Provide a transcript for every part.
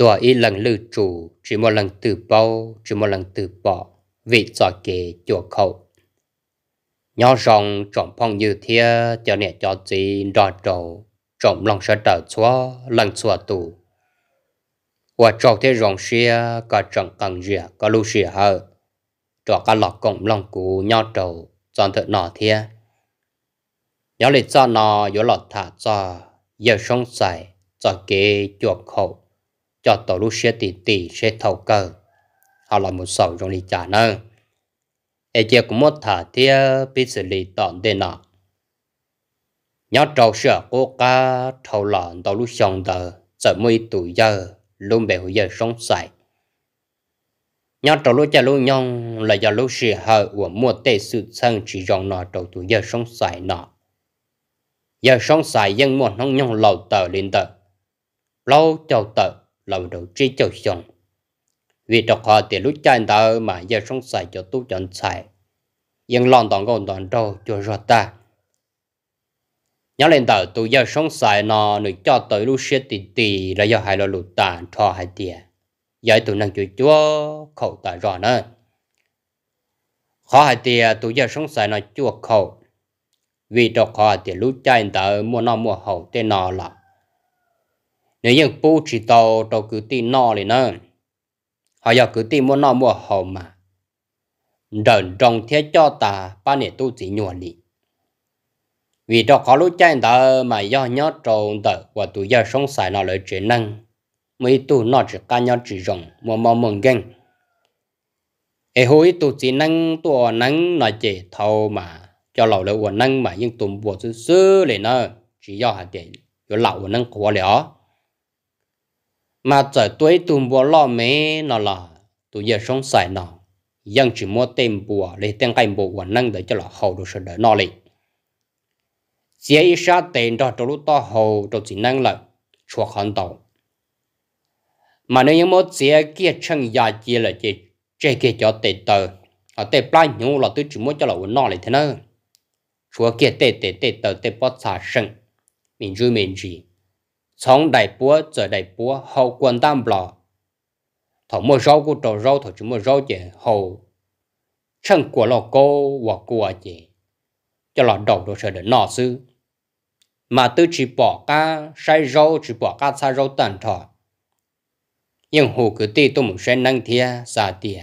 ตัวอีหลังลือจูจีมอหลังตือเป้าจีมอหลังตือปอวิจอเกจัวเขาย่อรองจอมพองยือเทียเจ้าเนี่ยจอจีดอดโจจอมลองเสดอชัวหลังชัวตูว่าจอกเทรองเชียก็จังกังเจียก็ลูเชียเฮอจอกก็หลอกกงลองกูย่อโจจอนเถอะหนอเทียย่อเลยจอนออยู่หลอดถาจอเยอะช่องใส่จอเกจัวเขา cho tổ lúc xe tỷ tỷ xe thầu cờ họ là một sầu trong lý trả nơ ê chia cũng một thả thia bị xử lý tọn tên nọ nhớ trâu sửa cố ca thầu lợn tổ lúc xong tờ sợ mươi tuổi giờ luôn bè hồi giờ sống sài nhớ trâu lúc cha lúc nhông là do lúc sửa hờ của mua tê sự sân chỉ dòng nọ trâu tuổi giờ sống sài nọ giờ sống sài dân mua nông nhông lầu tờ lên tờ lâu châu tờ lòng đầu trí cho chồng vì đọc họ thì lúc chạy ta mà giờ sống xài cho tu chọn xài nhưng lòng toàn còn đoàn đâu cho rõ ta nhớ lên tờ tu giờ sống xài nó nữa cho tới lúc xe tì tì là do hai lo lụt ta cho hai tiền giải tụi năng chịu chúa khẩu ta rõ nữa khó hai tiền tụi giờ sống xài nó chúa khẩu vì đọc họ thì lúc chạy ta mua nó mua hậu tên nó là nếu như bố chỉ tàu tàu cứ tin nọ liền nữa họ giờ cứ tin muốn nọ mua hồ mà đợn trong thế cho ta ba nè tu chỉ nhuận đi vì đó có lúc chạy ta mà do nhớ trộn tờ và tụi giờ sống xài nó lợi chuyện năng mấy tu nó chỉ ca nhớ chỉ rồng mà mà mừng ghen ê hối tu chỉ năng tu năng nó chỉ thâu mà cho lâu lâu của năng mà nhưng tụi bộ sư sư liền nữa chỉ do hạt tiền cho lâu của năng của lão mà trời tuổi tùm bùa lo mẹ nó là tụi giờ sống xài nó dân chỉ mua tem bùa để tên cái bùa quần năng để cho là hậu được sự đỡ nó liền chỉ ít sa tiền cho trong lúc to hậu cho chỉ năng là chuộc hận tàu mà nếu như một chỉ kia chân già chỉ là chỉ chỉ kia cho tệ tờ ở tệ plan nhung là tôi chỉ muốn cho là quần nó liền thế nữa chúa kia tệ tệ tệ tờ tệ bớt xa sinh, mình chui mình chỉ 从 đại búa trở đại búa hậu quần tam bò thổ mua rau của trầu rau thổ chúng mua rau chị hậu chân của lò cô và của chị cho lò đầu đồ sợ để nọ sư mà tư chỉ bỏ ca sai rau chỉ bỏ ca sai rau tàn thọ nhưng hồ cứ ti tôi muốn xem năng thia xa tia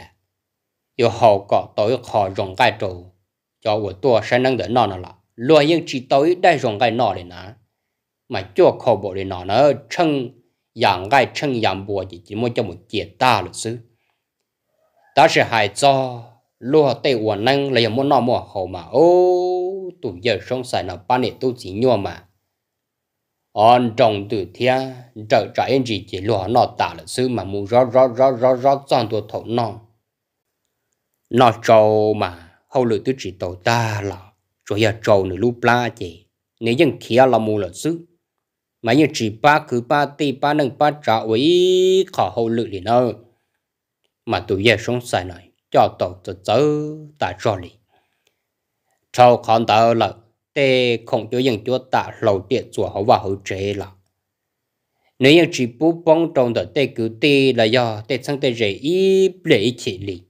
yêu hậu có tối họ rồng cái trầu cho của tôi xem năng để nọ là luôn nhưng chỉ tối đại rồng cái nọ để nà mà cho khẩu bộ để nó nó chân dạng gai chân dạng bùa chỉ chỉ muốn cho một kiệt ta luật sư ta sẽ hại cho lúa tây uẩn năng là muốn nó mua hậu mà ô tụ giờ sống xài nó ba nè tu chỉ nhua mà on trồng từ trợ trở trái gì chỉ lúa nó tả là sư mà mua rõ rõ rõ rõ rõ trong tua thổ non nó trâu mà hậu lửa tứ chỉ tổ ta là rồi giờ trâu nửa lúc la chỉ nếu dân kia là mua là sư mà như chỉ ba cứ ba tì ba nâng ba trả với khó hậu lực lì nơ mà tụi giờ xuống xài này cho tổ cho chớ ta cho lì sau con ta là tê không cho dân chúa ta lầu tiệt chùa hậu và hậu chế là nếu như chỉ bú bông trong đó tê cứu tê là do tê sang tê rễ ít lệ chỉ lì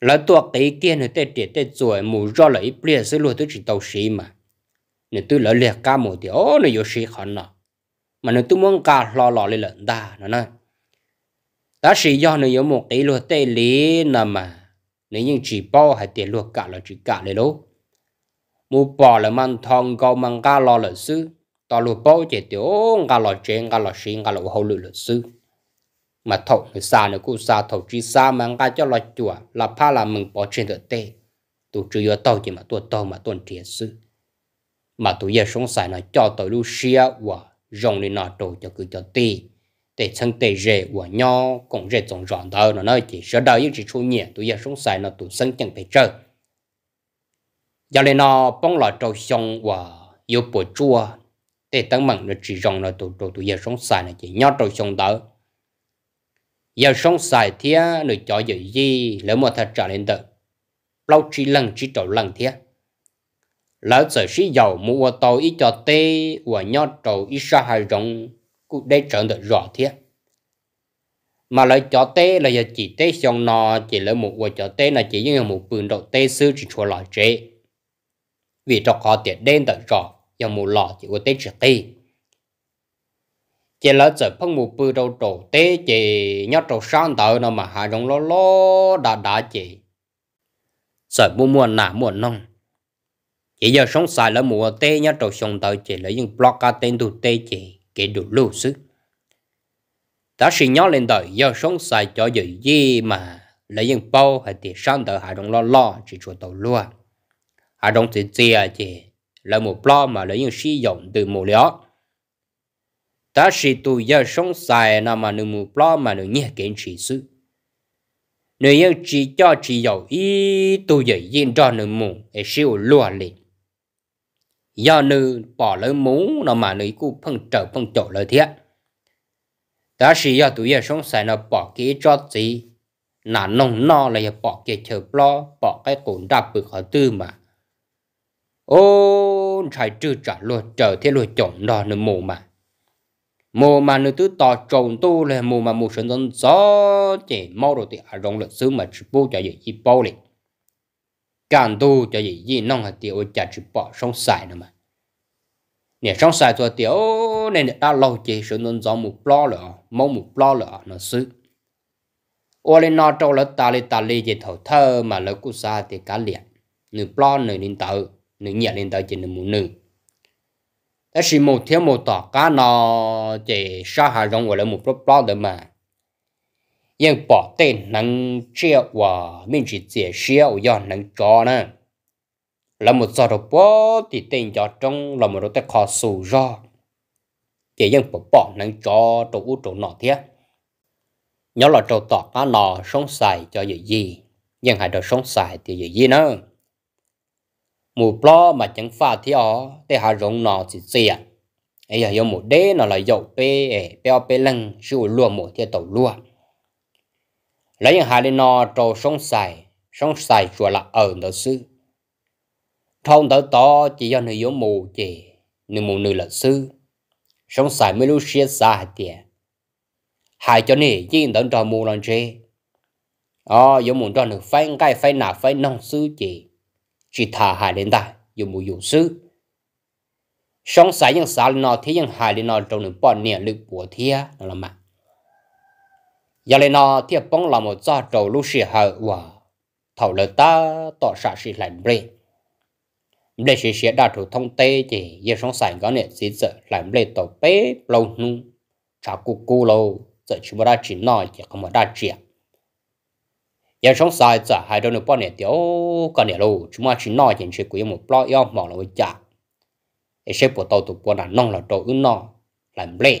là tua cái kia nữa tê tiệt tê chùa mù do là ít lệ sự luôn tôi chỉ tàu xí mà nếu tôi lỡ liệt cá một điều, ô nó vô sĩ khó nọ mà nếu tôi muốn cá lo lo lên lợn đa nó nói ta sĩ do nó vô một tí luôn tê lý nè mà nếu những chỉ bao hay tiền luôn cả là chỉ cả lấy lố mu bỏ là mang thong câu mang cá lo lợn sư ta luôn bao chỉ tiểu cá lo chuyện cá lo sĩ cá lo hậu lợn sư mà thầu người xa nữa cũng xa thầu chỉ xa mang cá cho lo chùa là pa là mình bỏ trên được tế tụ trừ yêu tàu chỉ mà tuột tàu mà tuần thiệt sư mà tụi giờ sống xài nó cho tới Lucia và rong lên nó đồ cho cứ cho tì để chân tề rề của nhau cũng rể tổng rọn đó nó nói chỉ sợ đời những chỉ số nhẹ tụi giờ sống xài nó tụi sân chẳng phải chơi giờ lên nó bóng lọ trâu xong và yêu bộ chua để tấn mặn nó chỉ rong nó tụi tụi tụi giờ sống xài nó chỉ nhau trâu xong đó giờ sống xài thì nó cho giờ gì lỡ mà thật trả lên đó lâu chỉ lần chỉ trâu lần thế lỡ sở sĩ giàu mua tàu ít cho tê và nhau trầu ít sa hai rộng cũng để trở được rõ thiệt mà lời cho tê là giờ chỉ tê xong nọ chỉ là một quả cho tê là chỉ như một bùn đầu tê sư chỉ chua lại chế vì trong họ tiền đen tận rõ giờ một lọ chỉ có tê chỉ tê chỉ là giờ phân một bùn đầu trầu tê chỉ nhau trầu sáng tờ nó mà hai rộng lo lo đã đã chỉ sợ mua mua nả mua nông chỉ giờ sống xài lỡ mùa tê nhá trò sông tới chỉ lấy những block ca tên tụ tê chỉ kể đủ lưu sức ta xin nhớ lên đời giờ sống xài cho dự gì mà lấy những bao hay tiền sang tới hải đồng lo lo chỉ chùa tàu lúa hải đồng thì chia chỉ là một block mà lấy những sử dụng từ mùa lió ta chỉ tụ giờ sống xài nào mà nửa một block mà nửa nhẹ kiện chỉ sức nếu như chỉ cho chỉ dầu ý tụ dự yên cho nửa mù để siêu lúa liền do nữ bỏ lỡ mũ nó mà nữ cũng phân trở phân chỗ lời thiệt đó là do tụi giờ sống xài nó bỏ cái cho gì nà nông no là bỏ cái chờ lo bỏ cái cồn đạp bự họ tư mà ô trái trừ trả luôn trở thế luôn chồng đó nữa mù mà mù mà nữa tứ tỏ trồng tu là mù mà mù sơn dân gió chỉ mau rồi thì à rong lực xứ mà bố cho gì bao liền càng tu cho gì gì nông hạt tiểu chỉ bỏ sống xài nữa mà nè sống xài cho tiểu nên đã lâu chỉ sự nôn gió một lo lửa một lo lửa nó xứ ô lên nó trâu lỡ ta lên ta lên chỉ thầu thơ mà lỡ cú xa thì cá liệt nửa lo nửa lên tự nửa nhẹ lên tự chỉ nửa muốn nửa ta chỉ một thiếu một tỏ cá nó chỉ sa hà rong gọi là một lo lo được mà yêu bỏ tên nắng treo và mình chỉ dễ siêu do nắng cho nè là một giờ đầu bó thì tên cho trong là một đôi tay khó sù do chỉ dân bỏ bỏ nắng cho tổ u tổ nọ thế nhớ là trâu tọt á nọ sống xài cho gì gì nhưng hãy được sống xài thì gì gì nữa mù lo mà chẳng pha thì ó thì hà rộng nọ chỉ xì ấy giờ yêu một đế nó là dậu pe pe pe lăng siêu lùa một thiệt tàu lùa lấy hà lên nọ trầu sông xài sông xài chùa là ở đó sư thông tớ to chỉ do người yếu mù chè, người mù người là sư sông xài mới lưu xia xa tiệt hại cho nỉ chỉ tớ trò mù lần chê ờ giống mù cho người phải cái phải nà phải nông sư chè, chỉ thả hại đến ta giống mù dùng sư sông xài những xà lên nọ thế những hại lên nọ trầu nữ bỏ nè lực bùa thia là mà giờ lên nó thì bóng là một gia trầu lúc xì hờ và thầu lợt ta tỏ sợ xì lạnh bể để xì xì đạt được thông tê chỉ giờ sống sài có này xí sợ lạnh bể tổ bế lâu nung chả cu cù lâu giờ chỉ mà đa chỉ nói chỉ không mà đa chuyện giờ sống sài giờ hai đôi nửa nền tiểu cái nền lâu chúng mà chỉ nói chỉ chỉ quý một bao yêu mỏ là với chả sẽ bộ tàu tụ bộ là nong là trầu ưng nó lạnh bể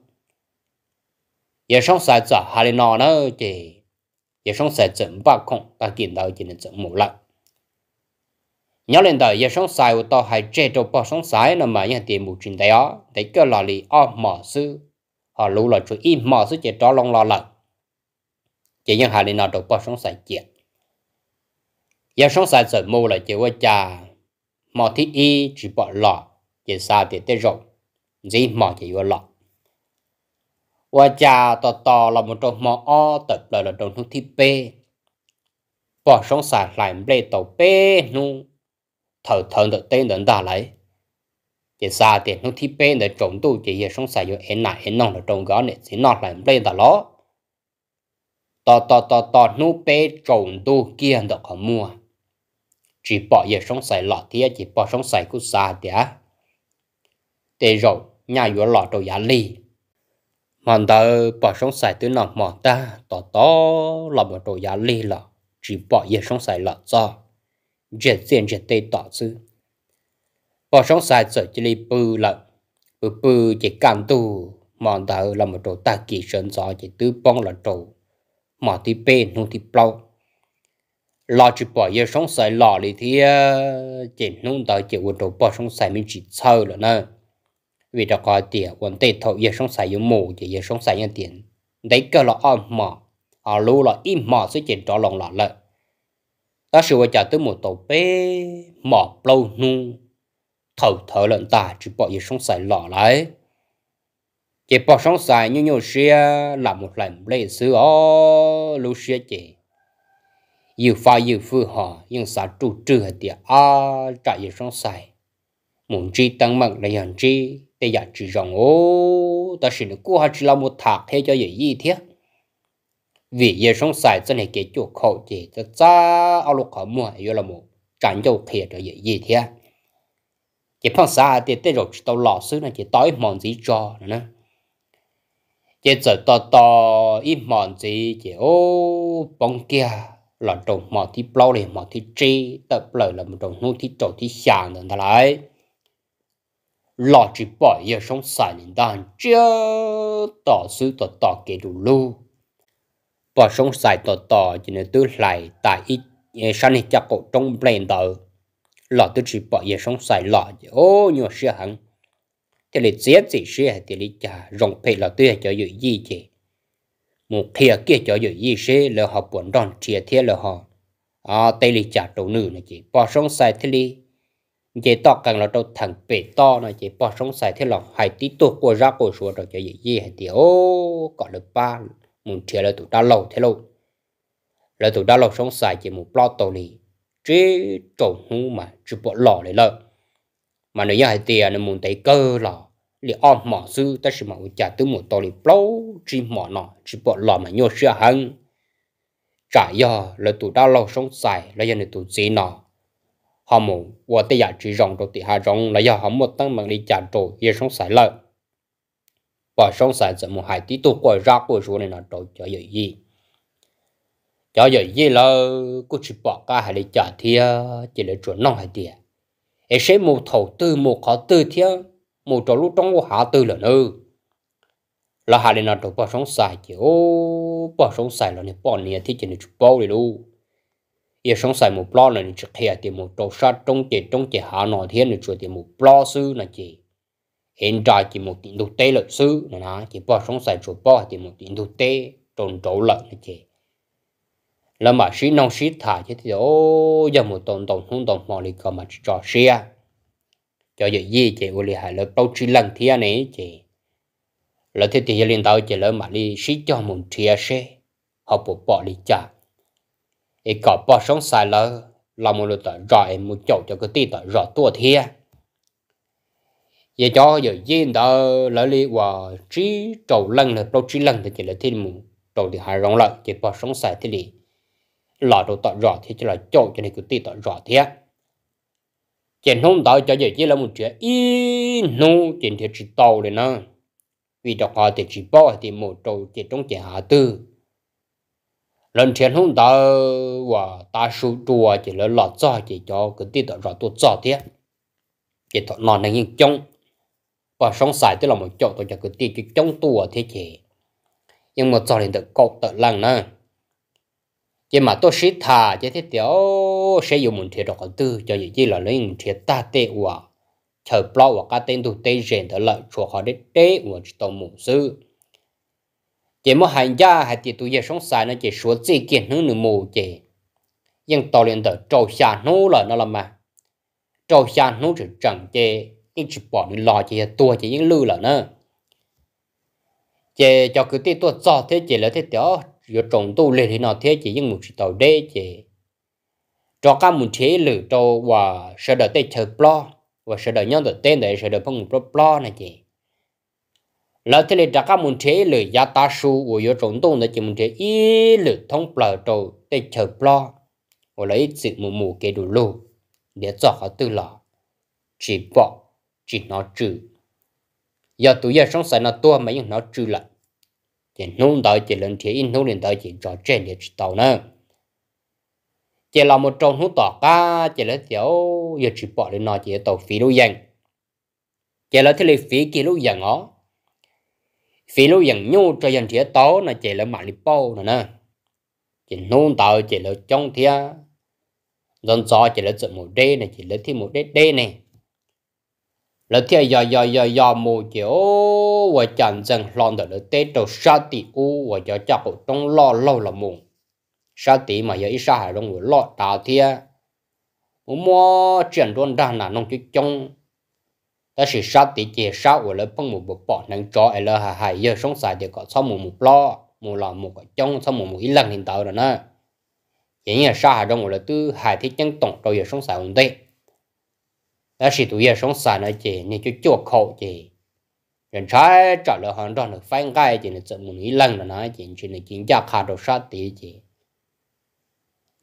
也上山子还得拿呢这，也上山整把空，但见到就能整木了。nhớ lên đời giờ sống sai của tôi hay chế độ bỏ sống sai là mà nhận tiền một chuyện đấy á để cho là lý ở mở sư họ lũ là chú im mở sư chế đó lòng lo lợn chỉ những hai lý nào được bỏ sống sai chuyện giờ sống sai sợ mù là chỉ với cha mở thiết chỉ bỏ lọ chỉ xa thì tê rộng gì mở chỉ với lọ và cha tò tò là một trong mò o tập lời là trong thuốc thi bê bỏ sống xả lại lê tàu bê nu thở thở được tên đến đà lấy chỉ xa tiền nó thi bê để trộn tu chỉ giờ sống xả vô én nà én nong là trộn gõ này chỉ nọ lại lê đà lo, tò tò tò tò nu bê trộn tu kia được họ mua chỉ bỏ giờ sống xài lọ thì chỉ bỏ sống xài cứ xa thì á để rồi nhà vừa lọ trâu giá lì mòn tờ bỏ sống sài tới nọ mòn ta tỏ to là một đồ giá lì lọ chỉ bỏ yên sống sài lọ cho dễ diện dễ tê tỏ chứ bỏ sống sài sợ chỉ lì bư lợ bư bư chỉ cản tu mòn tờ là một đồ ta kỳ sơn gió chỉ tứ bông là đồ mà thì bê nụ thì bao lo chỉ bỏ yên sống sài lọ thì chỉ nụ tờ chỉ quần đồ bỏ sống sài mình chỉ sơ là nè vì đó có tiền quân tây thầu yên sống sài dùng mù chỉ giờ sống sài nhân tiền đấy cơ là âm mỏ ở lưu là im mỏ sẽ chỉ trò lòng lọ lợi ta sự vợ chồng tới một tổ bê mỏ lâu nu thầu thở lợn ta chỉ bỏ yên sống sài lọ lại chỉ bỏ sống sài như nhiều xe là một lần lấy xứ ó lưu xe chỉ yêu pha yêu phu họ nhưng sao trụ trừ tiền a trả yên sống sài. muốn chi tăng mật là nhận chi bây giờ chỉ rằng ô ta xin được qua chỉ là một thạc thế cho gì gì thế vì giờ sống xài cho này cái chỗ khẩu chỉ cho cha ao lục khẩu mua yêu là một chẳng cho thiệt cho gì gì thế chỉ phong xa thì tới rồi tao lò xứ này chỉ tối mòn gì cho nữa chỉ giờ to to ít mòn gì chỉ ô bóng kia là trồng mỏ thì bao này mỏ thì chi tập lời là một trồng nuôi thì trồng thì sàn rồi ta lại lọt chỉ bỏ giờ sống xài lên đàn chưa tỏ sư tỏ tỏ kể đủ lu bỏ sống xài tỏ tỏ chỉ nên tư lại tại ít sáng nay chắc cổ trong bên tờ lọt tư chỉ bỏ giờ sống xài lọt, ô nhiều xe hẳn thì lấy giết gì xe thì lấy chả, rộng phê lọt tư cho dự gì chứ một kia kia cho dự gì xe lọt họ buồn đòn chia thế lọt, họ à ờ, tây lấy trả đầu nữ này chỉ bỏ sống xài thế lấy chỉ to càng là trâu thằng bể to này chỉ bỏ sống sài thế lòng hai tí tuột của ra của xuống rồi chế gì gì hải tí ô có được ba muốn chia là tụ đa lâu thế lâu là tụ đa lâu sống xài chế một lo tổ này chế trộn hú mà chế bỏ lò này lợ mà nếu như hai tí nó muốn thấy cơ lò li om mỏ sư ta chỉ mỏ trả tư một tổ li plou chỉ mỏ nọ chỉ bỏ lò mà nhô sữa hơn trả giờ là tụ đa lâu sống sài là dân tụ gì nào họ muốn qua tây giả chỉ rộng rồi thì hạ rộng là do họ một tăng bằng đi trả trổ giờ sống sải lợi và sống sải giờ một hai tí tu coi ra của số này là trổ cho dễ gì cho dễ gì là cứ chỉ bỏ cả hai đi trả thì chỉ là chuẩn nông hai tiền ấy sẽ một thầu tư một khó tư thiếu một chỗ lúc trong của hạ tư là nữa là hai đi là trổ bỏ sống sải chỉ ô bỏ sống sải là này bỏ này thì chỉ là chụp bao đi luôn 也上赛木布了，你去看的木周沙中介中介下那天你说的木布是那些，现在的木顶都低了是那那，就把上赛做把的木顶都低中走了那些。là mà sĩ nông sĩ thả chứ thì ô giờ một tuần tuần không tuần mà đi cầm mà chỉ cho cho giờ gì chị gọi là hai lớp đầu chỉ lần thi này chị là thế thì liên tao chị lớp mà đi sĩ cho một thi sĩ học bộ bỏ đi chả ít có bỏ sống sai lỡ là một lựa tờ rõ em một chỗ cho cái tí tờ rõ tua thia vậy cho giờ yên đó lỡ li và trí trầu lần là đâu trí lần thì chỉ là thiên mù trầu thì hai rong lợn chỉ bỏ sống sai thì lì lọ đồ tọt rõ thì chỉ là chỗ cho nên cứ tí tọt rõ thế chỉ hôm đó cho giờ chỉ là một chuyện y nu chuyện thì chỉ tàu đấy nó vì đọc họ thì chỉ bỏ thì một trầu chỉ trong chuyện hạ tư lần trước hôm đó và ta sưu chùa chỉ là lọt cho chỉ cho cái tí đó rồi tôi cho thế chỉ thọ nọ này nhưng trong và sống xài tức là một chỗ tôi cho cái tí chỉ trong tùa thế chỉ nhưng mà cho đến được cột tự lăng nữa chỉ mà tôi sĩ thà chỉ thế tiểu sẽ dùng một thiệt đọc tư cho gì chỉ là lấy một thiệt ta tệ và chờ bao và các tên tụ tê rèn tới lợi chùa họ để tế và tổ mục sư chỉ một hành gia hay chỉ tụi giờ sống sai nó chỉ số gì kiện nữa nữa mù chỉ nhưng tàu liền tờ trâu xa nô là nó làm mà trâu xa nô chỉ chẳng chê nhưng chỉ bỏ nó lò chỉ tua chỉ những lư là nó, chê cho cứ tí tua cho thế chỉ là thế đó rồi trồng tu lên thì nó thế chỉ những một chỉ tàu đê chỉ cho các một chế lử cho và sợ đợi tê chờ plo và sợ đợi nhau tờ tên để sợ đợi phong một plo này chỉ lỡ thế là trả các môn thế là gia ta số của yếu trốn tôn là chỉ môn thế ý là thông bờ trầu để chờ lo và lấy sự mù mù kế đồ lô để cho họ tự lo chỉ bỏ chỉ nó trừ giờ tụi giờ sống sài nó tua mà những nó trừ lại thì nông đợi chỉ lên thế in nôn lên đợi chỉ trò trên để tàu nữa chỉ là một trong hút tỏ ca chỉ là tiểu giờ chỉ bỏ lên nó chỉ tàu phí đâu dành chỉ là thế là phí kia lúc dành ó phí lúc dần nhu cho dân thiệt tố là chỉ là mạng lý bầu nữa nè chỉ nôn tàu chỉ là trong thiệt dân gió chỉ là sự một đê này chỉ là thi một đê đê này là thiệt giờ giờ giờ mù chỉ ô và chẳng dân lon được được tết đầu sa tỷ u và cho chắc cũng trong lo lâu là mù sa tỷ mà giờ ít sa hải đông lo đào thiệt mua chuyển đôn đàn là nông chứ trong ta chỉ sát tí chế sát của lấy phong một bộ bỏ năng cho ai lỡ hài giờ sống xài thì có sau một một lo một là một cái trong sau một một lần hiện tại rồi nè chỉ như sát hà trong của tư hài thiết chân tổng cho giờ sống xài ổn định ta chỉ tụi giờ sống xài nói chỉ nên cho chuột khẩu chỉ 人才找了很多的翻盖，就是这么一冷的呢，就是你人家看到啥地去，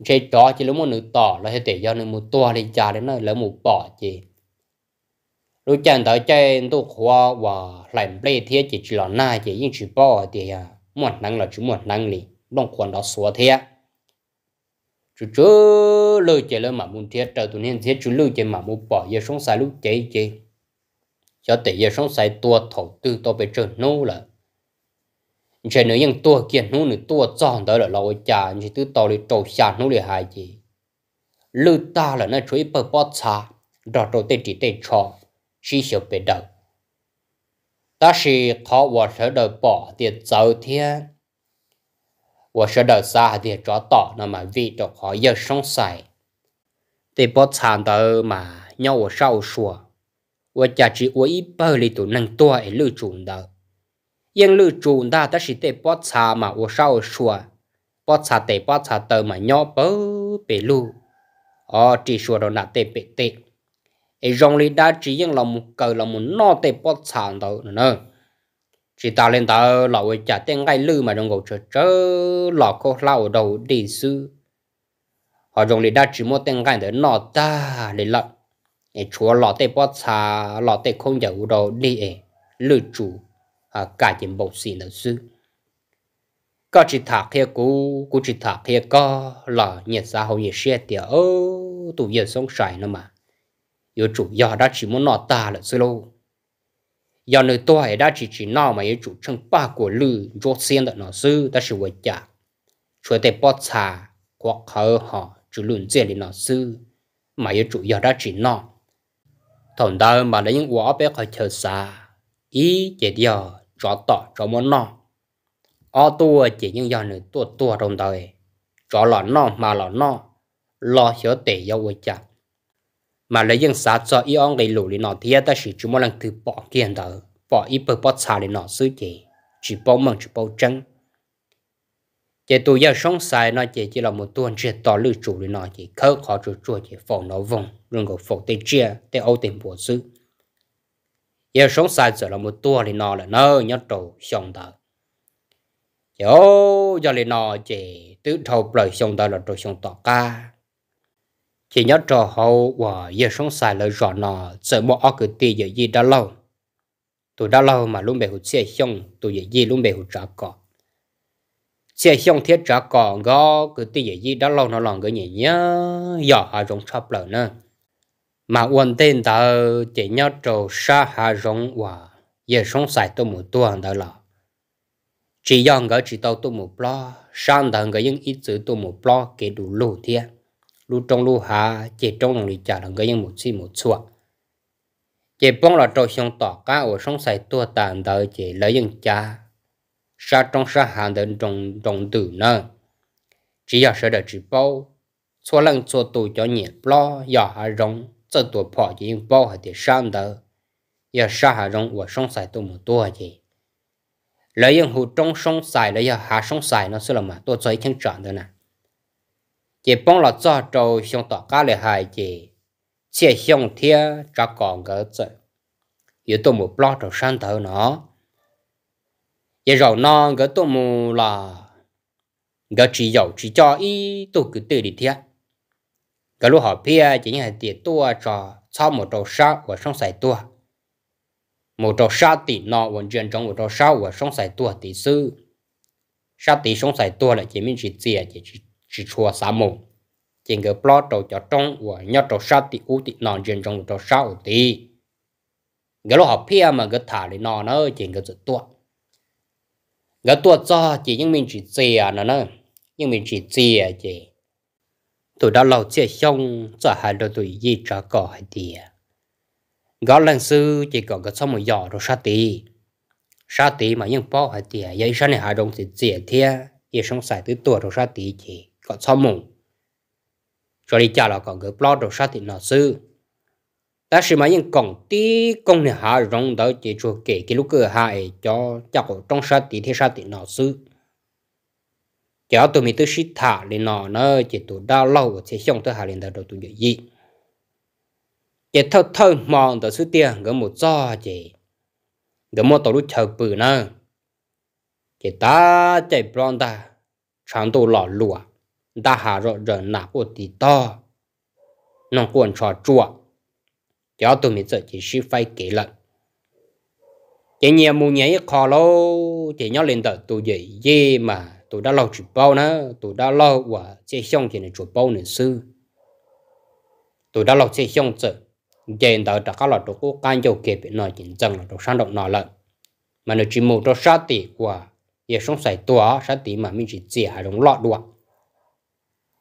这找起了么能打，那些地要你么多的家的那那么包去。lúc chẳng tới chơi tôi khóa và lạnh bê thế chỉ chỉ là na chỉ những chỉ bỏ thì à một năng là chỉ muộn năng đi đông quan đó xóa thế chú chú lưu chơi là mà muốn thế trời tụi nên thế chú lưu chơi mà muốn bỏ giờ sống sai lúc chơi chơi cho tới giờ sống sai tua thầu tư tôi bị trở nô là chơi nữa nhưng tua kiện nô nữa tua chọn tới là lâu cha chỉ tư tàu đi trầu xa nô để hại gì lưu ta là nó chuối bờ bọt xa đó trầu tê chỉ để cho sĩ hiệu bề đầu ta sĩ khó 我舍得 bỏ tiền giàu thiên 我舍得 xa thì cho tỏ nó mà vì đó khó giờ sống xài thì bỏ sản đó mà nhau 我 sau xua 我家只我一辈里都能多一路种的，因路种的，但是得包茶嘛，我少说，包茶得包茶的嘛，要包白路，哦，只说到那得白得。ấy rong li đã chỉ những là một cầu là một nọ tệ bớt sản đó nữa chỉ ta lên ta lão ấy trả tiền ngay lư mà đồng ngộ chờ chờ lão cô lão đầu đi sư họ rong li đã chỉ một tiền ngay để nọ ta để lợn ấy chúa lão tệ bớt xả lão tệ không giàu đâu đi ấy lư chủ à cả những bộ xì nữa sư có chỉ thả kia cũ cũng chỉ thả kia có là nhiệt xã hội nhiệt xe tiệt ô tụ nhiệt sống sài nữa mà yêu nhà 有主要 đã chỉ muốn nọ ta là xưa lâu nhà nơi tôi đã chỉ chỉ nọ mà chủ chẳng ba của lư rốt xiên đã nọ sư đã sự vợ chả chúa tây bót xà quạt khờ họ chủ lùn dễ lên nọ sư mà yêu chủ nhà đã chỉ nọ thằng ta mà lấy những quả bé khỏi chờ xa ý chỉ giờ cho tỏ cho muốn nọ ở tua chỉ những giờ nữa tua tua trong đời cho lọ nọ mà lọ nọ lo hiểu tệ yêu vợ chả mà lấy dân xã cho y ông gây lũ lên nó thì ta chỉ chúng lần thứ bỏ kiện đó bỏ ít bơ bỏ xả lên nó xứ chỉ chỉ bỏ mừng chỉ bỏ chân chỉ tụ giờ sống sai nó chỉ chỉ là một tuần chỉ tỏ lưu chủ lên nó chỉ khớ khó chủ chủ chỉ phòng nó vùng rừng gò phòng tây chia tây âu tiền bộ xứ giờ sống sai giờ là một tuần lên nó là nơ nhớ trầu xong đó giờ giờ lên nó chỉ tứ thầu lời xong đó là trầu xong tỏ ca chỉ nhớ trò hậu và giờ sống xài lời rõ nọ sợ bỏ ở cái tì giờ gì đã lâu tụ đã lâu mà luôn bề hụt xe xong tôi giờ gì luôn bề hụt trả cọ xe xong thiết trả cọ gõ cái tì giờ gì đã lâu nó lòng cái nhỉ nhớ giờ hà rong sắp lợn nữa mà quan tên ta chỉ nhớ trò sa hà rong và giờ sống xài tôi một tuần đó là chỉ dòng cái chỉ tao tôi một lo sang thằng cái những ít chữ tôi một lo kể đủ lù thiên lu trong lu hạ chế trong lòng lì chả cái những một xí một xua chế bông là trâu xong tỏ cá ở sông sài tua tàn đời chế lấy dân cha sa trong sa hàng đến trong trong tử nơ chỉ là sợ đời chỉ bao số lần số tù cho nhiệt lo giờ hà rong cho tù bỏ chỉ bao hà để sang đời giờ sa hà rong ở sông sài tu một tua chế lấy dân hồ trong sông sài lấy giờ hà sông sài nó sẽ là mà tôi chơi chân trọn thôi nè chỉ bông là cho trâu xong tỏ cá lệ hai chỉ chỉ xong thiên cho còn gỡ chơi yếu tố một lo trâu san thở nó giờ rồi non gỡ tố mù là gỡ chỉ dầu chỉ cho ý tôi cứ tự đi thia gỡ lúc họ pia chỉ như tiền tua trò sau một trâu sao và xong xài tua một trâu sao tỷ nọ vẫn chuyện trong một trâu sao và xong xài tua tỷ sư sao tỷ xong xài tua là chỉ mình chỉ tiền chỉ chỉ chua xả mông trên cái plot đầu cho trong và nhớ đầu sao thì u thì nọ trên trong đầu sao thì cái lúc học pia mà cái thả lên nọ nó trên cái rất cái tuột cho chỉ những mình chỉ chè nó nó nhưng mình chỉ chè à chỉ à tụi đó lâu chè xong cho hai đứa tụi gì trả cỏ hay tiền à. gõ lần sư chỉ có cái xong một giỏ rồi sát tí sát tí mà những bao hay tiền vậy sao này hai đồng thì chè thia vậy sống xài tới tuổi rồi sát tí chỉ có cho mùng cho đi cha là có gỡ lo đồ sát thì nó sư ta sẽ mấy những cổng tí công này hạ rong đó chỉ cho kể cái lúc cửa hại cho chắc trong sát thì thế sát thì nó sư chỉ tụi mình tự sĩ thả lên nó nó chỉ tụi đau lâu chỉ xong tới hạ lên đó tụi gì gì chỉ thâu thâu mòn tới số tiền gỡ một do chỉ gỡ một tổ lúc chờ bự nữa chỉ ta chạy bron ta chẳng tụ lọ lụa đã hạ rõ rõ nạ bộ tí to. Nông quân cho chua. Cháu tụi mình sợ chỉ sư phải kể lận. Chỉ nhiều mù nháy khó lâu, chỉ nhó linh tờ tụi dậy dê mà tụi đã lâu chụp bao nữa, tụi đã lâu và chế xong chỉ này chụp bao nữa sư. Tụi đã lâu chế xong chứ. Dành tờ đã có loại tụi cố can dâu kê bị nói chính dân là tụi sáng động nọ lận. Mà nó chỉ mù cho sát tỷ quả, 也 sống xảy tỏa sát tỷ mà mình chỉ chỉ hài đồng lọt đoạn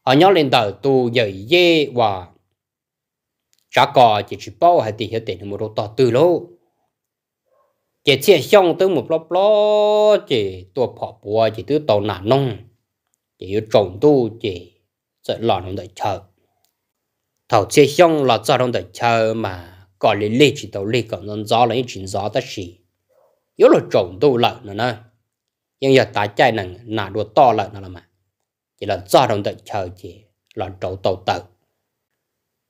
ở nhóm lên tờ tu dậy dê và trả có chỉ chỉ bao hay tiền tiền một đồ to từ lô chỉ chia xong tới một lóp ló chỉ tu phỏ bùa chỉ tới tàu nản nông chỉ yêu trồng tu chỉ sợ lò nông đợi chờ thầu chia xong là cho nông đợi chờ mà còn lấy lê chỉ tàu lê còn nông gió lấy chuyện gió ta chỉ yếu là trồng tu lợn nữa nhưng giờ ta chạy nặng nà đùa to lợn nữa là mà chỉ là do đồng tự chờ chỉ là trấu tàu tàu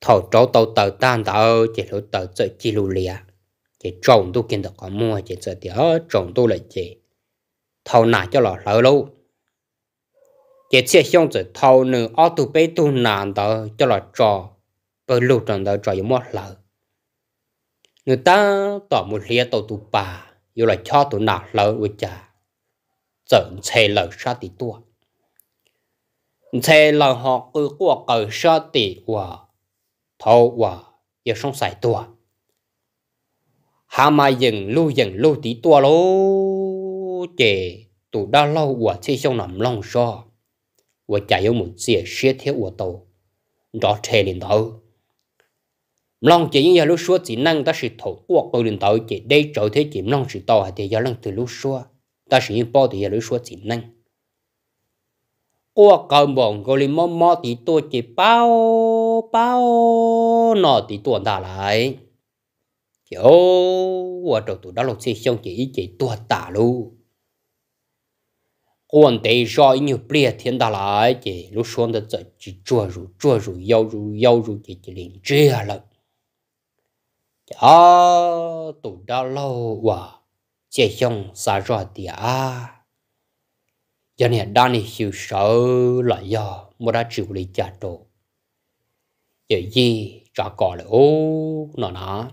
thầu trấu tàu tàu tan tàu chỉ lúc tàu chơi chi lù lìa chỉ trồng tu kiến được có mua chỉ chơi thì ở trồng tu lại chỉ thầu nà cho là lỡ lâu chỉ chia xong rồi thầu nữ ở tu bê tu nàn tàu cho là trò bơ lù trần tàu trò giống một lỡ người ta tỏ một lìa tàu tu bà yêu là cho tụ nà lỡ với cha chở xe lỡ sát thì tua thế là họ cứ của cờ sa tỷ và thâu và giờ sống xài tua hà mà dừng lưu dừng lưu tí tua lô chè tụ đa lâu quả thi xong nằm long so quả chạy yêu một xìa xe thế quả tàu rõ thề lên tàu long chỉ những giờ lúc xưa chỉ năng ta sự thổ quả cầu liền tàu chỉ đây trở thế chỉ long sự to hay thì giờ lần từ lúc xưa ta sự yên bao thì giờ lúc xưa chỉ năng qua cầu mong gọi là mò mò thì tôi chỉ bao bao nọ thì tôi ta lại chỗ qua trâu tôi đó lục xí xong chỉ chỉ tôi ta luôn quan tế rồi như bia thiên ta lại chỉ lúc xuống đất chỉ chỉ chua rủ chua rủ yêu rủ yêu rủ chỉ chỉ liền chết rồi, chả tụ đó lâu quá chỉ xong xa rồi thì à cho nên ni chịu sợ là do một đã chịu lý trả trộn giờ gì cho cỏ là ô nó nó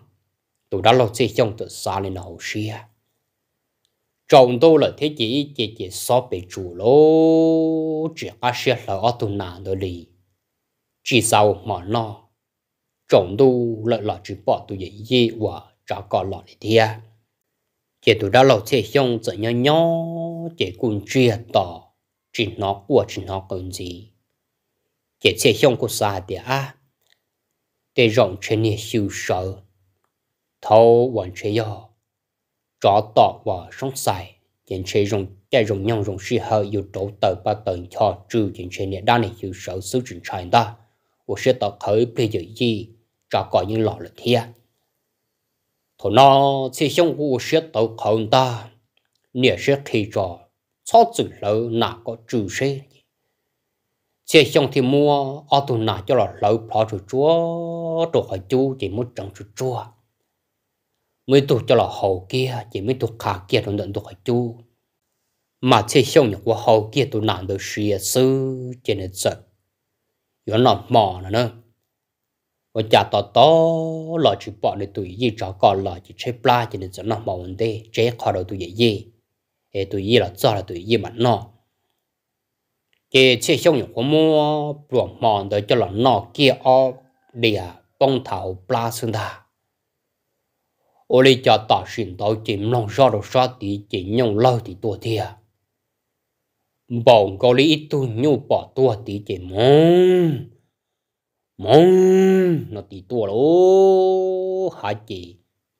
tụi đã lột xây trong tụi xa lên hậu xia trọng tôi là thế chỉ chỉ chỉ so bị chủ lô chỉ có xe là ở tụi nà đôi lì chỉ sau mà nó trọng tôi là là chỉ bỏ tụi gì gì và cho cỏ lọt đi thia chỉ tụi đã lột xây trong tụi nhỏ nhỏ chỉ cũng chia tỏ chỉ nó của chỉ nó còn gì chỉ sẽ không có xa để à để rộng trên nhà siêu sợ thâu hoàn chế do cho tỏ và sống sai chỉ chế rộng chạy rộng nhau rộng si hơi yêu tổ tờ ba tờ cho trừ chỉ chế nhà đa này siêu sợ sự chuyển trai ta và sẽ tỏ khởi bây giờ gì cho có những lọ lực thiệt thổ nó sẽ không có sẽ tỏ khởi ta nghĩa sẽ khi trò cho chữ lâu nà có chủ xe chế xong thì mua ô tô nà cho là lâu bỏ rồi chúa đồ hỏi chú chỉ muốn trồng rồi chúa mới tụ cho là hậu kia chỉ mới tụ khả kia rồi nhận tụ hỏi chú mà chế xong nhỉ của hậu kia tụ nà được xìa sư trên hết sợ yếu nọ mò nữa nữa và chả tỏ to là chỉ bỏ để tụi gì cho còn là chỉ chế pla cho nên sẽ nọ vấn đề chế khó đầu tụi dễ gì hệ tụi gì là cho là tụi gì mà nó cái chế xong những cái mua bỏng mòn đó cho là nó kia ở địa bông thảo pla sơn ta ô lý cho chỉ lòng do đồ xóa tí chỉ nhông lâu thì tua thìa bỏng có lý ít tu bỏ tua tí chỉ mong mong nó tua lô hả chỉ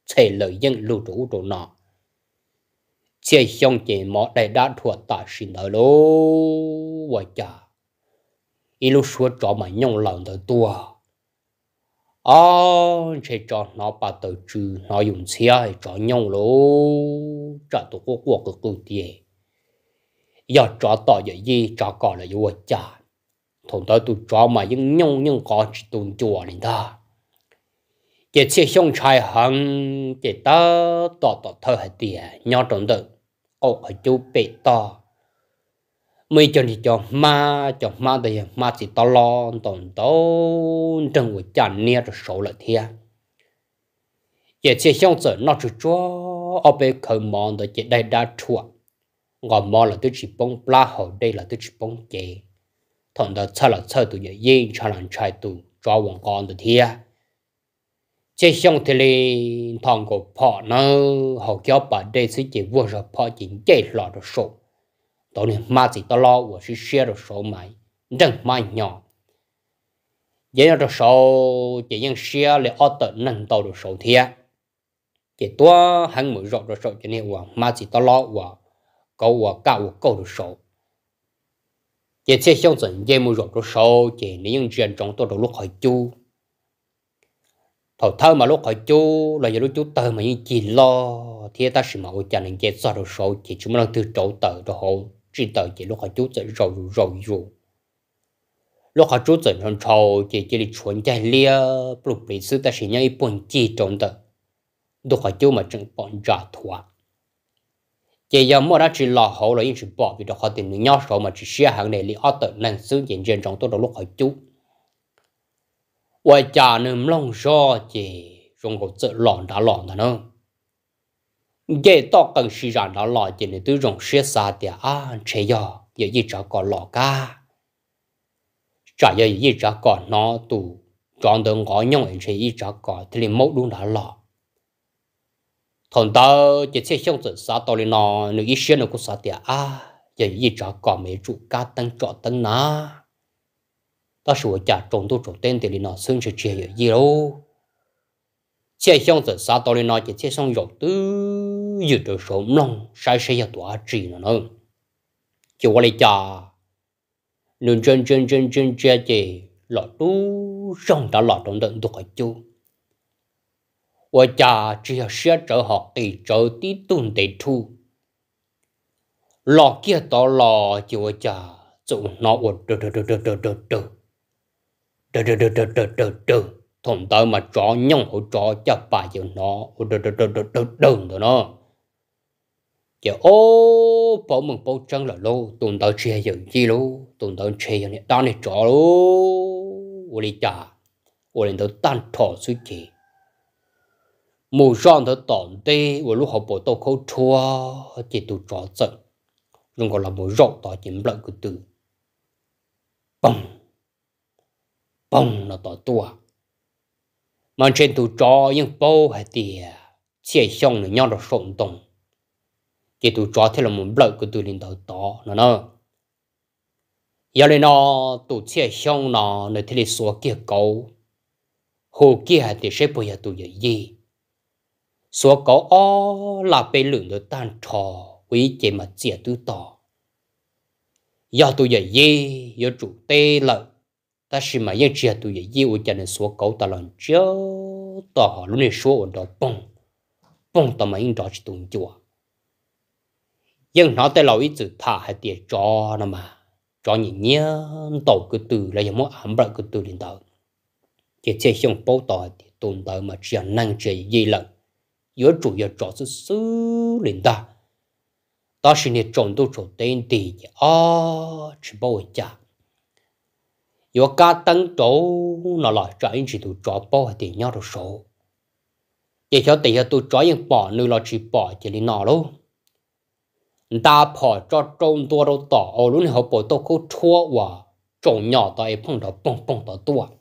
chế lời dân lưu trú đồ nọ chế xong chế mỏ đại đã thua ta xin đỡ lô vậy cha ít lúc suốt cho mà nhông lòng đỡ tua à chế cho nó bà tự trừ nó dùng xe hay cho nhông lô trả tụ quốc quốc cực cực tiền giờ cho tỏ giờ gì cho còn là vô cha thùng tới tụ cho mà những nhông những có chỉ tuần chùa lên ta chế chế xong trai hằng chế ta tỏ tỏ thơ hay tiền nhau trộn được ô ở chỗ bể to mấy chân thì cho ma cho ma thì ma chỉ to lo tổn tốn trần của chàng nia rồi số lại thia giờ chỉ xong rồi nó chỉ cho ở bên khởi mòn rồi chỉ đây đã chua ngọ mò là tôi chỉ bông pla hồ đây là tôi chỉ bông chè thằng đó chơi là chơi tụi giờ yên cho làm chơi tụi cho hoàng con tụi thia chế xong thì lì thằng của họ nó họ kéo bà đây sẽ chỉ vừa rồi họ chỉ chạy lọ được số tối nay mà chỉ tao lo của sẽ share được số mày đừng mà nhỏ vậy là số chỉ những share là ở tận nâng tàu được số thiệt chỉ tua hắn mới rộng được số cho nên quả mà chỉ tao lo quả câu quả cao câu được số chỉ chế xong dần dây mới rộng được số chỉ những chuyện trong tôi được lúc hỏi chú họ thơ mà lúc hỏi chú là giờ lúc chú tơ mà như chỉ lo thì ta sẽ mà họ chả nên chết sao được số chỉ chúng nó từ chỗ tờ đồ họ chỉ tờ chỉ lúc hỏi chú tự rồi rồi rồi lúc hỏi chú tự trong trâu chỉ chỉ là chuẩn chạy lia lúc bị sư ta sẽ một bồn chỉ trong tờ lúc hỏi chú mà chẳng bồn trả thua chỉ giờ mỗi đã chỉ lo họ là những sự bỏ vì đó họ tìm được nhau số mà chỉ xe hàng này li ở tờ nên sư diễn trên trong tôi đó lúc hỏi chú 我家能弄啥子？中国这乱打乱的呢？这到跟西藏的老人的都用些啥的啊？这样也一直搞老家，这也一直搞难度，装的我用这一直搞，这里没弄的老。thằng đó chỉ xe xong rồi sao tao lên nó nếu ý xe nó cũng sao tiệt à giờ ý cho có mấy trụ cá tăng trọ tăng ná ta sửa trả trộn tu trộn tên thì lì nó xương sự chia hiểu gì đâu chia xong rồi sao tôi nói chỉ chia xong rồi tư dự được số lòng sai sai giờ tỏa trì nó nữa chỉ qua lại trả nên chân chân chân chân chia chỉ lọ tu xong đã lọ trong đợt đục ở và cha chỉ sẽ trở học thì trở tí tuần để thu lọ kia tỏ lọ chỉ và cha chỗ nó ổn được được được được được được trừ trừ trừ trừ trừ trừ trừ thùng tơ mà chó nhông hỗ chó cho bà chịu nó trừ trừ trừ trừ trừ đừng tụi nó giờ ô bảo mừng bảo chân là lô tụi tao chơi giờ gì lô tụi tao chơi giờ này tao này chó lô ô đi chà ô lên tao tan thọ suy chị mù son tao tỏn tê ô lúc họ bỏ tao khâu chua chỉ tụi chó giận nhưng còn là mù rộng tao chỉ lợn cái từ bằng bông nó to tua mà trên tù trò nhưng bố hay tìa chia xong nó nhau nó sống tông cái tù trò thế là một lợi của tù linh đầu to, nó nó giờ lên nó tù chia xong nó nó thế là số kia cầu hồ kia hay thì sẽ bây giờ tù giờ gì số cầu o là bê lượng nó tan trò quý chế mà chia tù tỏ giờ tù giờ gì giờ chủ tê lợi ta chỉ mà yên chia tụi gì yêu cho nên số cậu ta lần chưa ta họ luôn này số đó bông bông ta mà yên đó chỉ tụi chưa yên nó tới lâu ít chữ thả hay tiệt cho nó mà cho nhìn nhớ tàu cứ từ là giống ám bạc cứ từ đến tàu chỉ chơi xong bao tàu thì tồn tại mà chỉ năng chơi gì lần yếu chủ yếu trò sự sư đến ta đó chỉ nên trộn tôi trộn tên thì à chỉ bao giờ 有家登州那来这人去都抓包还得鸟着手，也晓得下都抓人包，你老去包这里哪喽？大炮抓中多都打，后轮后包都够戳哇，中鸟到一碰到蹦蹦到多，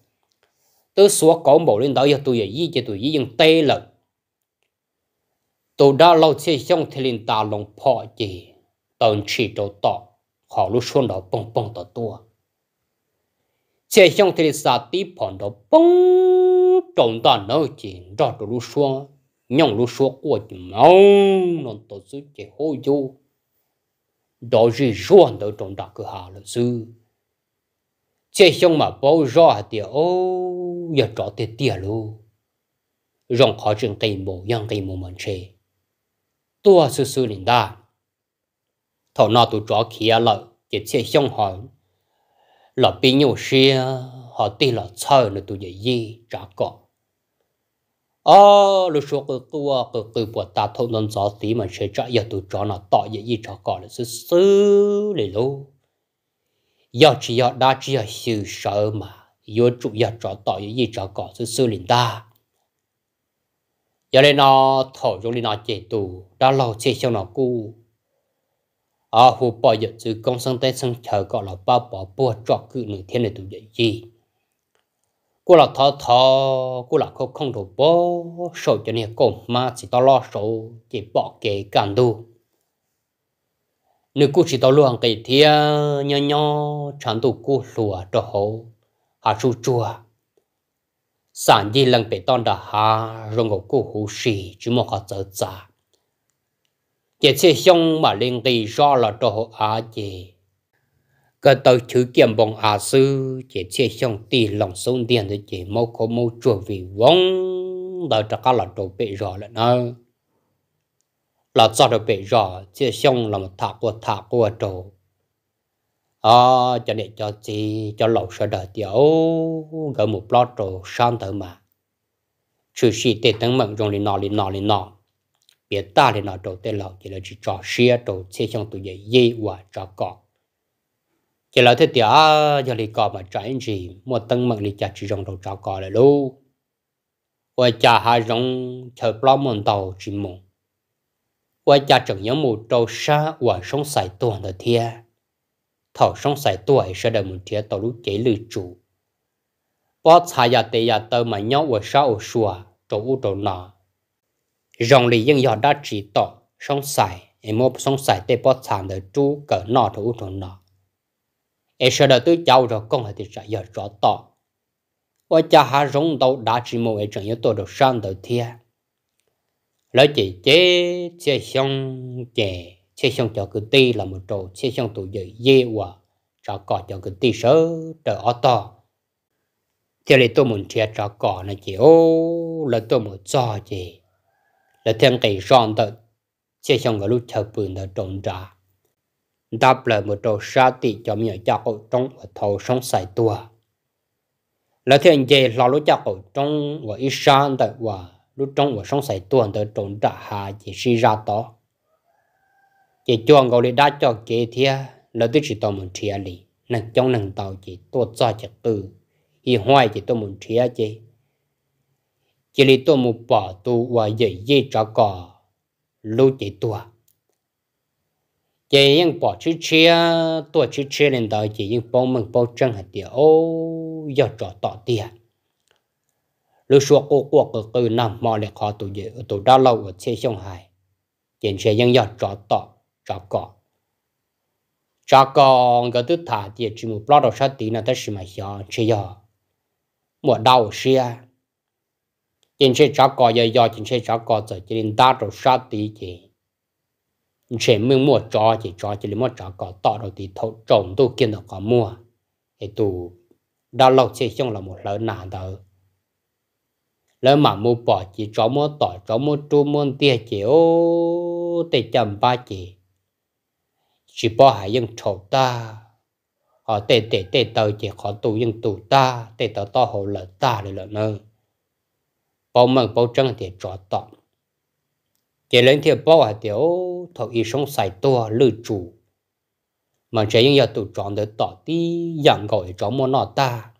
都说搞某领导也都也一直都已经呆了，都到老些乡铁林大龙炮的，等去就到，后路顺到蹦蹦到多。xe xong thì sa tí phòn đó bông trọng ta nó chỉ ra đồ lú xua nhông lú xua của chỉ mau nó tổ sư chỉ hô vô đó gì ruộng đó trọng ta cứ hà là sư xe xong mà bao rõ thì ô giờ trọ thì tiền luôn rong khó trường cây mồ yang cây mồ mần chê tua sư sư linh đa thảo nào tụ trọ kia lợi chỉ xe xong hỏi lọ bị nhiều xí họ ti lọ chơi là tụi dạy gì trả cọ ờ lúc số cái cua cái cái của ta thâu lên gió tí mà sẽ trả giờ tụi chó nó tỏ dạy gì trả cọ là sư sư để luôn giờ chỉ giờ đã chỉ giờ sư sợ mà giờ chủ giờ trả tỏ dạy gì trả cọ sư sư liền ta giờ đây thọ thổi rồi nó chạy tù đã lâu chơi cho nó cu à hồ bỏ giờ chứ công sang tay sang chờ gọi là bao bỏ bỏ trọ cứ nửa thiên này tụi dậy gì cô là thọ thọ cô là không không đồ bó sầu cho nên cô mà chỉ tao lo sầu chỉ bỏ kể cản đồ, nếu cô chỉ tao luôn cái thia nho nho chẳng đủ cô lùa cho hồ hà chu chua sản di lần bể ton đã hà rồi ngọc cô hồ sĩ chỉ mà họ sợ chả chỉ sẽ xong mà linh đi do là đồ á gì cái tàu chữ kiếm bóng á sư chỉ sẽ xong tì lòng sông điện thì chỉ mau có mau chùa vì vong đó chắc là đồ bị rõ lại nữa là cho được bị rõ chỉ xong là một thạc của thạc của chỗ, à cho nên cho chị cho lẩu sợ đợi tiểu gần một lót đồ sang tới mà sự sĩ tệ tăng mệnh rong lên nọ lên nọ lên nọ 也大连那州的老，也来去找些州车厢都也一万找搞。也老太爹要来搞嘛，转去莫等门里家去让州找搞了喽。我家还用车不门到去门，我家正要木州山晚上晒多的天，头上晒多还是的木天到路给路住。我查呀，对呀，都没让我少说，走不走哪？rong lì dân giọt đã chỉ tỏ song xài em mua song xài tê bó thảm để chú cỡ nọ thủ thủ nọ em sợ đợi tôi cháu rồi con hãy thì sẽ giờ rõ tỏ ở cha hà rong đâu đã chỉ mua em chẳng nhớ tôi được sang đời thia lấy chỉ chế chế xong chế chế xong cho cứ ti là một trò chế xong tụ dự dê hòa cho cọ cho cứ ti sớ trời ở to chế lấy tôi muốn chia cho cọ này chị ô là tôi muốn cho chị là thiên kỳ son tận xe xong cái lúc chờ bùn đã trộn trả đáp lại một trâu sa tị cho mình cho cậu trong và thầu sống xài tua là thiên kỳ là lúc cho cậu trong và ít san tận và lúc trong và sống xài tua đã trộn trả hà chỉ suy ra to chỉ chuông cậu đã cho chế thia là tôi chỉ tao muốn chia lì nâng trong nâng tàu chỉ tốt cho chặt từ thì hoài chỉ tôi muốn chia chế chỉ lấy tôi một bỏ tu và dễ dễ cho cỏ lưu chỉ tua chỉ những bỏ chú chia tua chú chia lên đó chỉ những bao mừng bao chân hạt địa ô giờ trò tỏ tiền Lúc số cô cô cơ cơ nằm mò lại khó tu dễ tụ đau lâu ở xe sông hải tiền xe những giờ trò tỏ trò cỏ trò cỏ cái thứ thả tiền chỉ một bao đầu sát tí là tất sự mà giờ chỉ giờ một đầu xe chính sách cho có giờ giờ chính sách cho có giờ chỉ nên đa số sát tí chỉ chỉ mình mua cho chỉ cho chỉ nên mua cho có tỏ đầu tí thấu trồng tu kiến được có mua thì tu đa lâu sẽ không là một lỡ nạn đâu lỡ mà mua bỏ chỉ cho mua tỏ cho mua tu mua tia chỉ ô tê chậm ba chỉ chỉ bỏ hai dân trầu ta họ ờ, tê tê tê tờ chỉ khó tu dân tu ta tê tờ to hồ lỡ ta để lỡ nơi bao mừng bao trăng thì cho tọ chỉ lên thì bao à tiểu thọ y sống Sài to lư chủ mà chỉ những giờ tụ chọn được tọ tí dạng gọi cho mua nọ ta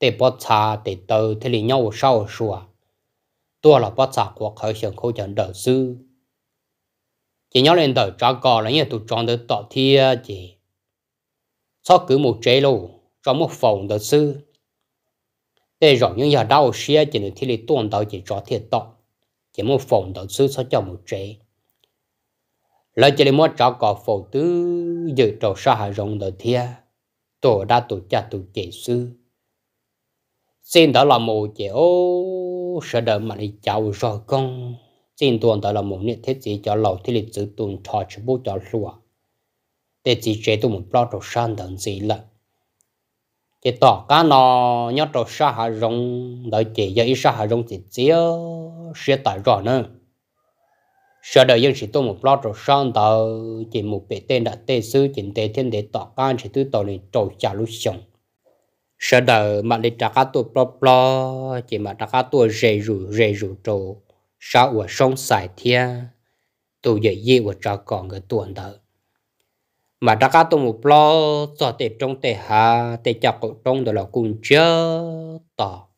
để bao trà để tờ thì liền nhau sau xua tua là bao trà của khởi sự khâu trận đầu sư chỉ nhau lên đầu trả cò là những tụ chọn được tọ thì chỉ sau cứ một chế lâu trong một phòng đầu sư để rồi những nhà đào xe chỉ nên thiết lý tuần đầu chỉ cho thiết đó chỉ muốn phòng đầu sư sao cho một chế lời chỉ muốn cho có phổ tứ dự trầu sa hà rộng đầu thiết tổ đa tổ cha tổ chế sư xin đó là một chế ô sợ đợi mà đi chào rồi con xin tuần đó là một niệm thiết gì cho lầu thiết lý giữ tuần trò chỉ bố cho lùa để chỉ chế tôi một bao trầu san đằng gì lận chỉ tỏ cá nó nhớ trò sa hà rong đợi chỉ giờ ít sa hạ rong chỉ chia sẽ tại rõ nữa sợ đời dân sĩ tôi một lo trò son tờ chỉ một bể tên đã tê sư chỉnh tê thiên để tỏ can chỉ tư tàu này trồi trả lúc sống sợ đời mà để trả cá tôi lo lo chỉ mà trả cá tôi rề rủ rề rủ trồ sao ở sông sài thia tôi dậy dê ở trả còn cái tuần đời mà đã cả tôm một lo cho tệ trong tệ hạ, tệ chọc cũng trong đó là cung chớ tỏ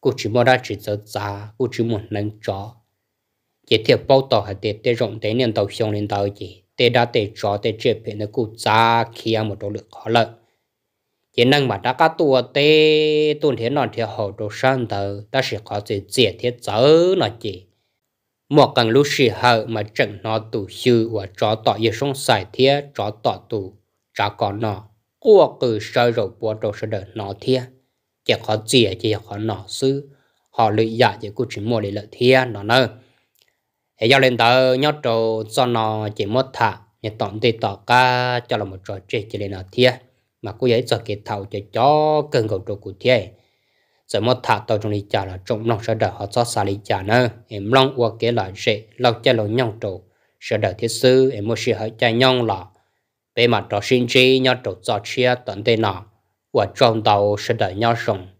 cụ chỉ muốn ra chỉ sợ giá cụ chỉ muốn nâng chó chỉ thiệp bao tỏ hay tệ tệ rộng tệ nên tàu xong lên tàu chỉ tệ đã tệ chó tệ chế bị nó cụ giá khi ăn một đồ lượng khó lợi chỉ năng mà đã cá tua tệ tuần thế nọ thì hậu đồ sang tàu ta sẽ có gì dễ thiết giới nó chỉ một cần lúc sĩ hậu mà trận nó tù sư và chó tỏ yêu sống xài thía chó tỏ tù chó có nó của cử sơ rồi bố đồ sơ đỡ nó thía chỉ có gì chỉ có nó sư họ lụy dạ chỉ cũng chỉ mua để lợi thía nó nơ hệ giao lên tờ nhớ trâu cho nó chỉ mất thả nhà tổng thì tỏ ca cho là một trò chơi chỉ lên nó thía mà cô ấy cho cái thầu cho chó cần cầu trâu của thía giờ mất thả tàu trong đi trả là trộm lòng sẽ đỡ họ cho xa đi trả nữa em lòng qua kế là rễ lâu chơi lâu nhong trụ sợ đỡ thiết sư em muốn sự hỏi chạy nhong là bề mặt đó sinh chi nhau trụ cho chia tận tên nào và trong tàu sẽ đỡ nhau sống